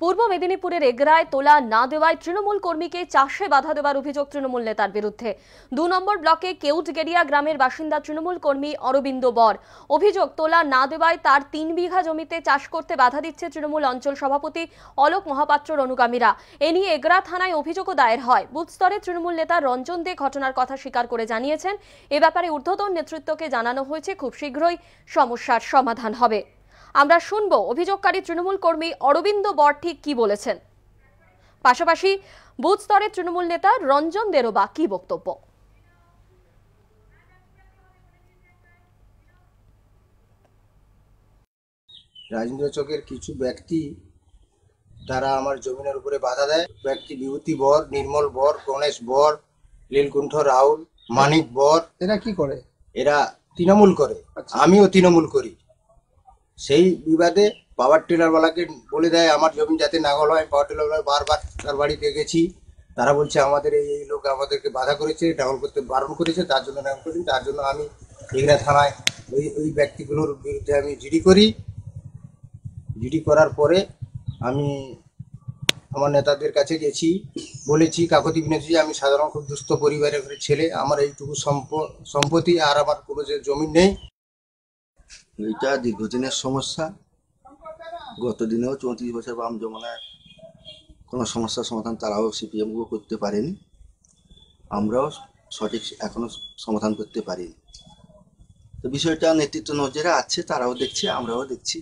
পূর্ব মেদিনীপুরের এগরায় তোলা না দেওয়ায় তৃণমূল কর্মীকে চাষে বাধা দেওয়ার অভিযোগ তৃণমূল নেতার বিরুদ্ধে দু নম্বর ব্লকে কেউটগেরিয়া গ্রামের বাসিন্দা তৃণমূল কর্মী অরবিন্দ বর অভিযোগ তোলা না দেওয়ায় তার তিন বিঘা জমিতে চাষ করতে বাধা দিচ্ছে তৃণমূল অঞ্চল সভাপতি অলোক মহাপাত্রর অনুগামীরা এ নিয়ে এগরা থানায় অভিযোগও দায়ের হয় বুথ স্তরে তৃণমূল নেতা রঞ্জন দে ঘটনার কথা স্বীকার করে জানিয়েছেন এ ব্যাপারে ঊর্ধ্বতন নেতৃত্বকে জানানো হয়েছে খুব শীঘ্রই সমস্যার সমাধান হবে আমরা শুনব অভিযোগকারী তৃণমূল কর্মী অরবিন্দ বর ঠিক কি বলেছেন পাশাপাশি বুথ স্তরের তৃণমূল নেতা রঞ্জন দেরোবা কি বক্তব্য রাজেন্দ্র চকের কিছু ব্যক্তি তারা আমার জমিনের উপরে বাধা দেয় ব্যক্তি বিভূতি বর নির্মল বর গণেশ বর লীলকুণ্ঠ রাউল মানিক বর এরা কি করে এরা তৃণমূল করে আচ্ছা। আমিও তৃণমূল করি সেই বিবাদে পাওয়ার টিলারওয়ালাকে বলে দেয় আমার জমি যাতে নাগল হয় পাওয়ার টিলারওয়ালা বারবার তার বাড়িতে গেছি তারা বলছে আমাদের এই এই লোক আমাদেরকে বাধা করেছে নাগল করতে বারণ করেছে তার জন্য নাগল করেছি তার জন্য আমি এগরা থানায় ওই ওই ব্যক্তিগুলোর বিরুদ্ধে আমি জিডি করি জিডি করার পরে আমি আমার নেতাদের কাছে গেছি বলেছি কাকতি বিনেছি আমি সাধারণ খুব দুস্থ পরিবারের ছেলে আমার এইটুকু সম্প সম্পত্তি আর আমার কোনো যে জমি নেই এটা দীর্ঘদিনের সমস্যা গত দিনেও চৌত্রিশ বছর বাম জমানায় কোনো সমস্যার সমাধান তারাও সিপিএমও করতে পারেনি আমরাও সঠিক এখনও সমাধান করতে পারিনি তো বিষয়টা নেতৃত্ব নজরে আছে তারাও দেখছে আমরাও দেখছি